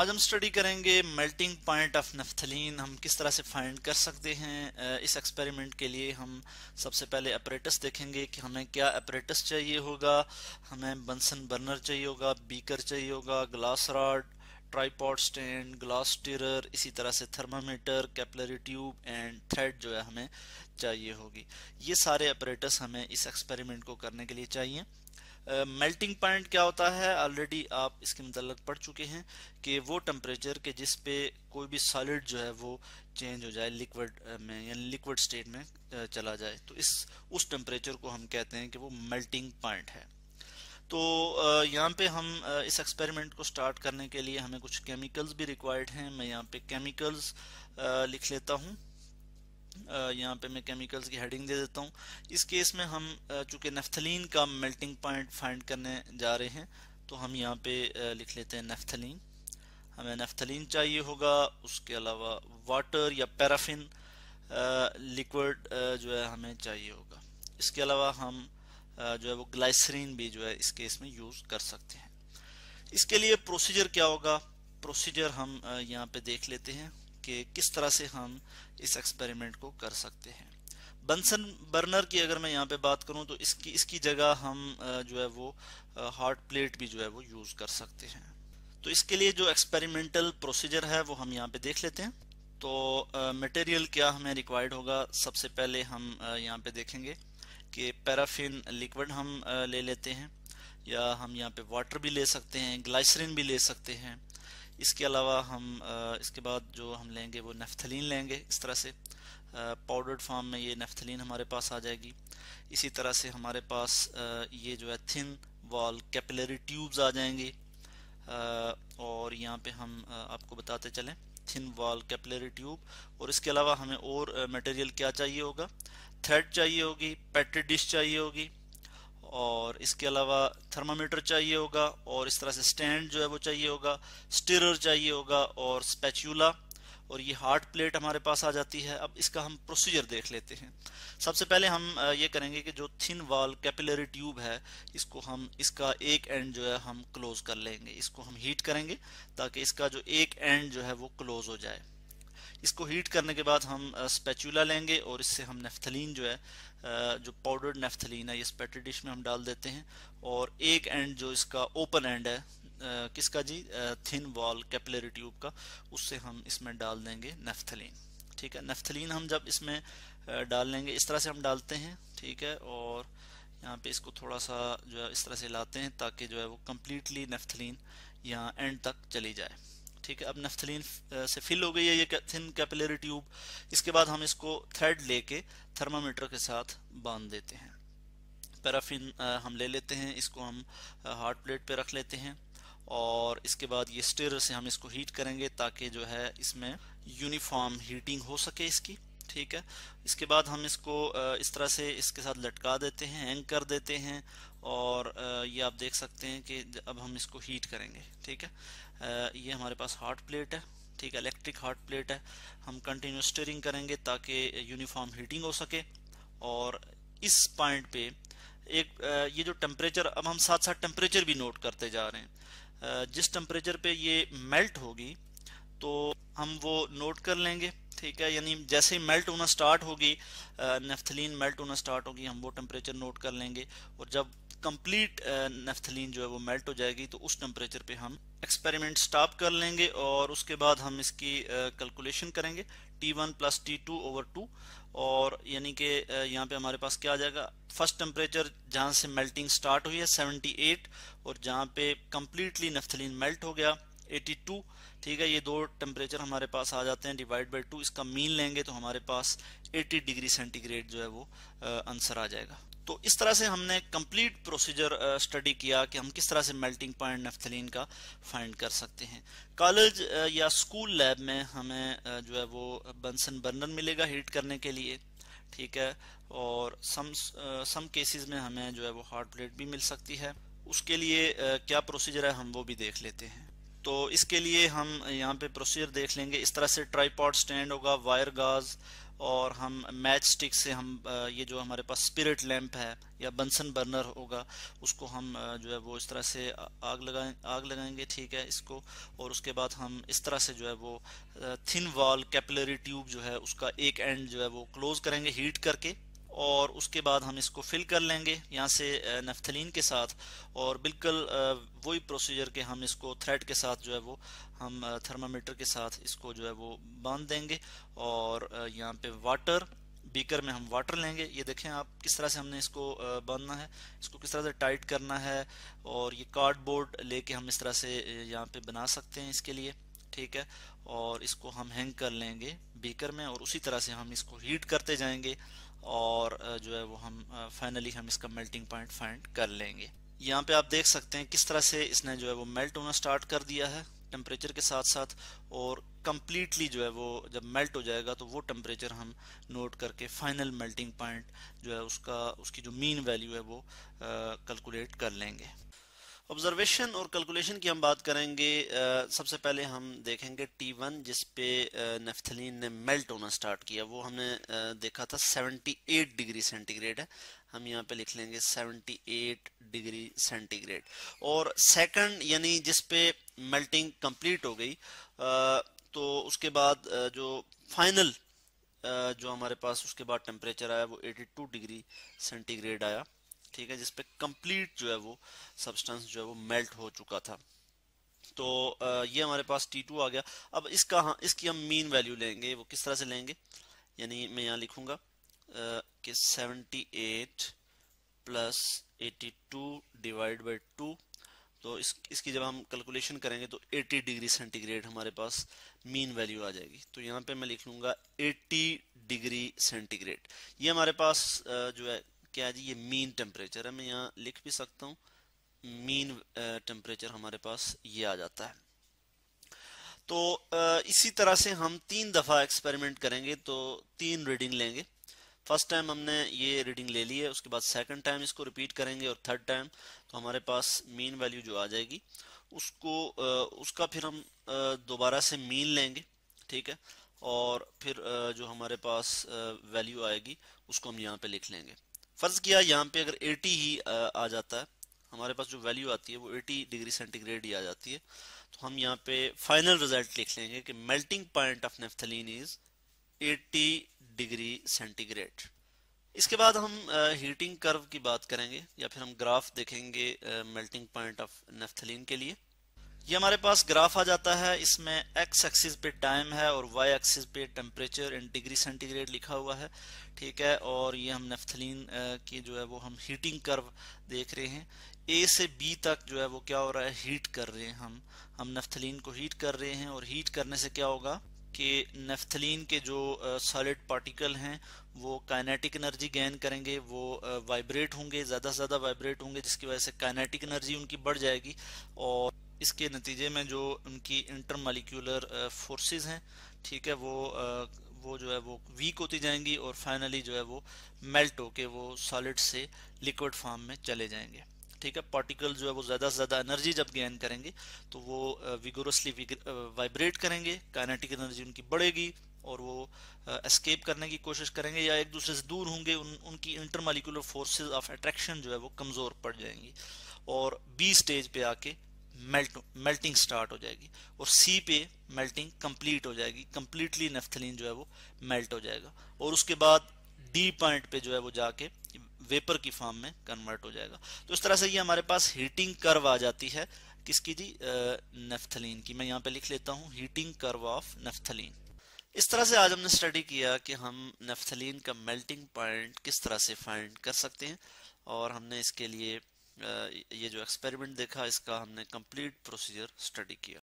आज हम स्टडी करेंगे मेल्टिंग पॉइंट ऑफ नफ्थलीन हम किस तरह से फाइंड कर सकते हैं इस एक्सपेरिमेंट के लिए हम सबसे पहले अपरेटस देखेंगे कि हमें क्या अपरेटस चाहिए होगा हमें बंसन बर्नर चाहिए होगा बीकर चाहिए होगा glass rod tripod stand glass stirrer इसी तरह से thermometer capillary tube and thread जो है हमें चाहिए होगी ये सारे अपरेटस हमें इस एक्सपेरिमेंट को करने के लिए चाहिए मेल्टिंग uh, पॉइंट क्या होता है ऑलरेडी आप इसके मतलब पढ़ चुके हैं कि वो टेम्परेचर के जिस पे कोई भी सॉलिड जो है वो चेंज हो जाए लिक्विड में या लिक्विड स्टेट में चला जाए तो इस उस टेम्परेचर को हम कहते हैं कि वो मेल्टिंग पॉइंट है तो यहाँ पे हम इस एक्सपेरिमेंट को स्टार्ट करने के लिए हमें कुछ केमिकल्स भी रिक्वायर्ड हैं मैं यहाँ पे केमिकल्स लिख लेता हूँ यहाँ पे मैं केमिकल्स की हेडिंग दे देता हूँ इस केस में हम चूंकि नफ्थलिन का मेल्टिंग पॉइंट फाइंड करने जा रहे हैं तो हम यहाँ पे लिख लेते हैं नफ्थलिन हमें नफ्थलिन चाहिए होगा उसके अलावा वाटर या पैराफिन लिक्विड जो है हमें चाहिए होगा इसके अलावा हम जो है वो ग्लाइसरीन भी जो है इस केस में यूज़ कर सकते हैं इसके लिए प्रोसीजर क्या होगा प्रोसीजर हम यहाँ पे देख लेते हैं कि किस तरह से हम इस एक्सपेरिमेंट को कर सकते हैं बंसन बर्नर की अगर मैं यहाँ पे बात करूँ तो इसकी इसकी जगह हम जो है वो हॉट प्लेट भी जो है वो यूज़ कर सकते हैं तो इसके लिए जो एक्सपेरिमेंटल प्रोसीजर है वो हम यहाँ पे देख लेते हैं तो मटेरियल क्या हमें रिक्वायर्ड होगा सबसे पहले हम यहाँ पे देखेंगे कि पैराफिन लिक्विड हम ले लेते हैं या हम यहाँ पे वाटर भी ले सकते हैं ग्लाइसरीन भी ले सकते हैं इसके अलावा हम इसके बाद जो हम लेंगे वो नफ्थलिन लेंगे इस तरह से पाउडर्ड फॉर्म में ये नेफ्थलिन हमारे पास आ जाएगी इसी तरह से हमारे पास ये जो है थिन वॉल कैपिलरी ट्यूब्स आ जाएंगे और यहाँ पे हम आपको बताते चलें थिन वॉल कैपिलरी ट्यूब और इसके अलावा हमें और मटेरियल क्या चाहिए होगा थ्रेड चाहिए होगी पेट्री डिश चाहिए होगी और इसके अलावा थर्मामीटर चाहिए होगा और इस तरह से स्टैंड जो है वो चाहिए होगा स्टिरर चाहिए होगा और स्पैचूला और ये हार्ट प्लेट हमारे पास आ जाती है अब इसका हम प्रोसीजर देख लेते हैं सबसे पहले हम ये करेंगे कि जो थिन वाल कैपिलरी ट्यूब है इसको हम इसका एक एंड जो है हम क्लोज कर लेंगे इसको हम हीट करेंगे ताकि इसका जो एक एंड जो है वो क्लोज हो जाए इसको हीट करने के बाद हम स्पैचूला लेंगे और इससे हम नेफ्थलीन जो है जो पाउडर्ड नेफ्थलीन है ये स्पेटर डिश में हम डाल देते हैं और एक एंड जो इसका ओपन एंड है किसका जी थिन वॉल कैपिलरी ट्यूब का उससे हम इसमें डाल देंगे नेफ्थलीन ठीक है नेफ्थलीन हम जब इसमें डाल लेंगे इस तरह से हम डालते हैं ठीक है और यहाँ पे इसको थोड़ा सा जो है इस तरह से लाते हैं ताकि जो है वो कम्प्लीटली नेफ्थलीन यहाँ एंड तक चली जाए ठीक है अब नफ्थलिन से फिल हो गई है ये थिन कैपिलरी ट्यूब इसके बाद हम इसको थ्रेड लेके थर्मामीटर के साथ बांध देते हैं पैराफिन हम ले लेते हैं इसको हम हार्ट प्लेट पे रख लेते हैं और इसके बाद ये स्टिर से हम इसको हीट करेंगे ताकि जो है इसमें यूनिफॉर्म हीटिंग हो सके इसकी ठीक है इसके बाद हम इसको इस तरह से इसके साथ लटका देते हैं हैंग कर देते हैं और ये आप देख सकते हैं कि अब हम इसको हीट करेंगे ठीक है ये हमारे पास हॉट प्लेट है ठीक है इलेक्ट्रिक हॉट प्लेट है हम कंटिन्यू स्टरिंग करेंगे ताकि यूनिफॉर्म हीटिंग हो सके और इस पॉइंट पे एक ये जो टेम्परेचर अब हम साथ साथ टेम्परेचर भी नोट करते जा रहे हैं जिस टेम्परेचर पे ये मेल्ट होगी तो हम वो नोट कर लेंगे ठीक है यानी जैसे ही मेल्ट होना स्टार्ट होगी नेफ्थलीन मेल्ट होना स्टार्ट होगी हम वो टेम्परेचर नोट कर लेंगे और जब कंप्लीट नेफ्थलीन जो है वो मेल्ट हो जाएगी तो उस टेम्परेचर पे हम एक्सपेरिमेंट स्टॉप कर लेंगे और उसके बाद हम इसकी कैलकुलेशन करेंगे T1 one plus T two over two और यानी कि यहाँ पे हमारे पास क्या आ जाएगा फर्स्ट टेम्परेचर जहाँ से मेल्टिंग स्टार्ट हुई है एट और जहाँ पे कम्प्लीटली नेफ्थलीन मेल्ट हो गया टू ठीक है ये दो टेम्परेचर हमारे पास आ जाते हैं डिवाइड बाई टू इसका मीन लेंगे तो हमारे पास 80 डिग्री सेंटीग्रेड जो है वो आंसर आ जाएगा तो इस तरह से हमने कंप्लीट प्रोसीजर स्टडी किया कि हम किस तरह से मेल्टिंग पॉइंट नेफ्थलीन का फाइंड कर सकते हैं कॉलेज या स्कूल लैब में हमें जो है वो बंसन बर्नर मिलेगा हीट करने के लिए ठीक है और सम सम केसेस में हमें जो है वो हॉट प्लेट भी मिल सकती है उसके लिए क्या प्रोसीजर है हम वो भी देख लेते हैं तो इसके लिए हम यहाँ पे प्रोसीजर देख लेंगे इस तरह से ट्राईपॉड स्टैंड होगा वायर गाज और हम मैच स्टिक से हम ये जो हमारे पास स्पिरिट लैंप है या बंसन बर्नर होगा उसको हम जो है वो इस तरह से आग लगाए आग लगाएंगे ठीक है इसको और उसके बाद हम इस तरह से जो है वो थिन वॉल कैपिलरी ट्यूब जो है उसका एक एंड जो है वो क्लोज करेंगे हीट करके और उसके बाद हम इसको फिल कर लेंगे यहाँ से नफ्थलिन के साथ और बिल्कुल वही प्रोसीजर के हम इसको थ्रेड के साथ जो है वो हम थर्मामीटर के साथ इसको जो है वो बांध देंगे और यहाँ पे वाटर बीकर में हम वाटर लेंगे ये देखें आप किस तरह से हमने इसको बांधना है इसको किस तरह से टाइट करना है और ये कार्डबोर्ड लेके हम इस तरह से यहाँ पे बना सकते हैं इसके लिए ठीक है और इसको हम हैंग कर लेंगे बीकर में और उसी तरह से हम इसको हीट करते जाएंगे और जो है वो हम फाइनली हम इसका मेल्टिंग पॉइंट फाइंड कर लेंगे यहाँ पे आप देख सकते हैं किस तरह से इसने जो है वो मेल्ट होना स्टार्ट कर दिया है टेम्परेचर के साथ साथ और कम्प्लीटली जो है वो जब मेल्ट हो जाएगा तो वो टेम्परेचर हम नोट करके फाइनल मेल्टिंग पॉइंट जो है उसका उसकी जो मीन वैल्यू है वो कैलकुलेट कर लेंगे ऑब्जर्वेशन और कैलकुलेशन की हम बात करेंगे सबसे पहले हम देखेंगे टी वन जिस पे नेफ्थलीन ने मेल्ट होना स्टार्ट किया वो हमने देखा था 78 डिग्री सेंटीग्रेड है हम यहाँ पे लिख लेंगे 78 डिग्री सेंटीग्रेड और सेकंड यानी जिस पे मेल्टिंग कंप्लीट हो गई तो उसके बाद जो फाइनल जो हमारे पास उसके बाद टेम्परेचर आया वो 82 डिग्री सेंटीग्रेड आया ठीक है जिसपे कंप्लीट जो है वो सब्सटेंस जो है वो मेल्ट हो चुका था तो ये हमारे पास T2 आ गया अब इसका हाँ इसकी हम मीन वैल्यू लेंगे वो किस तरह से लेंगे यानी मैं यहाँ लिखूंगा कि 78 प्लस 82 डिवाइड बाई टू तो इस इसकी जब हम कैलकुलेशन करेंगे तो 80 डिग्री सेंटीग्रेड हमारे पास मीन वैल्यू आ जाएगी तो यहाँ पे मैं लिख लूंगा एटी डिग्री सेंटीग्रेड ये हमारे पास जो है क्या है जी ये मीन टेम्परेचर है मैं यहाँ लिख भी सकता हूँ मीन टेम्परेचर uh, हमारे पास ये आ जाता है तो uh, इसी तरह से हम तीन दफ़ा एक्सपेरिमेंट करेंगे तो तीन रीडिंग लेंगे फर्स्ट टाइम हमने ये रीडिंग ले ली है उसके बाद सेकंड टाइम इसको रिपीट करेंगे और थर्ड टाइम तो हमारे पास मीन वैल्यू जो आ जाएगी उसको uh, उसका फिर हम दोबारा से मीन लेंगे ठीक है और फिर जो हमारे पास वैल्यू आएगी उसको हम यहाँ पे लिख लेंगे फर्ज किया यहाँ पे अगर 80 ही आ जाता है हमारे पास जो वैल्यू आती है वो 80 डिग्री सेंटीग्रेड ही आ जाती है तो हम यहाँ पे फाइनल रिजल्ट लिख लेंगे कि melting point of naphthalene is 80 degree centigrade इसके बाद हम हीटिंग कर्व की बात करेंगे या फिर हम ग्राफ देखेंगे मेल्टिंग पॉइंट ऑफ नेफ्थलीन के लिए ये हमारे पास ग्राफ आ जाता है इसमें एक्स एक्सिस पे टाइम है और वाई एक्सिस पे टेम्परेचर इन डिग्री सेंटीग्रेड लिखा हुआ है ठीक है और ये हम नेफ्थलीन की जो है वो हम हीटिंग कर्व देख रहे हैं ए से बी तक जो है वो क्या हो रहा है हीट कर रहे हैं हम हम नेफ्थलीन को हीट कर रहे हैं और हीट करने से क्या होगा कि नेफ्थलीन के जो सॉलिड पार्टिकल हैं वो काइनेटिक एनर्जी गेन करेंगे वो वाइब्रेट होंगे ज़्यादा से ज़्यादा वाइब्रेट होंगे जिसकी वजह से काइनेटिक एनर्जी उनकी बढ़ जाएगी और इसके नतीजे में जो उनकी इंटर मालिक्यूलर फोर्सेज हैं ठीक है वो uh, वो जो है वो वीक होती जाएंगी और फाइनली जो है वो मेल्ट होके वो सॉलिड से लिक्विड फॉर्म में चले जाएंगे ठीक है पार्टिकल जो है वो ज़्यादा से ज़्यादा एनर्जी जब गेन करेंगे तो वो विगोरसली uh, वाइब्रेट uh, करेंगे काइनेटिक एनर्जी उनकी बढ़ेगी और वो एस्केप करने की कोशिश करेंगे या एक दूसरे से दूर होंगे उन उनकी इंटरमालिकुलर फोर्सेज ऑफ अट्रैक्शन जो है वो कमज़ोर पड़ जाएंगी और बी स्टेज पे आके मेल्ट मेल्टिंग स्टार्ट हो जाएगी और सी पे मेल्टिंग कंप्लीट हो जाएगी कंप्लीटली नेफ्थलिन जो है वो मेल्ट हो जाएगा और उसके बाद डी पॉइंट पे जो है वो जाके वेपर की फॉर्म में कन्वर्ट हो जाएगा तो इस तरह से ये हमारे पास हीटिंग कर्व आ जाती है किसकी जी नेफ्थलीन की मैं यहाँ पे लिख लेता हूँ हीटिंग कर्व ऑफ नेफ्थलीन इस तरह से आज हमने स्टडी किया कि हम नेफ्थलीन का मेल्टिंग पॉइंट किस तरह से फाइंड कर सकते हैं और हमने इसके लिए ये जो एक्सपेरिमेंट देखा इसका हमने कंप्लीट प्रोसीजर स्टडी किया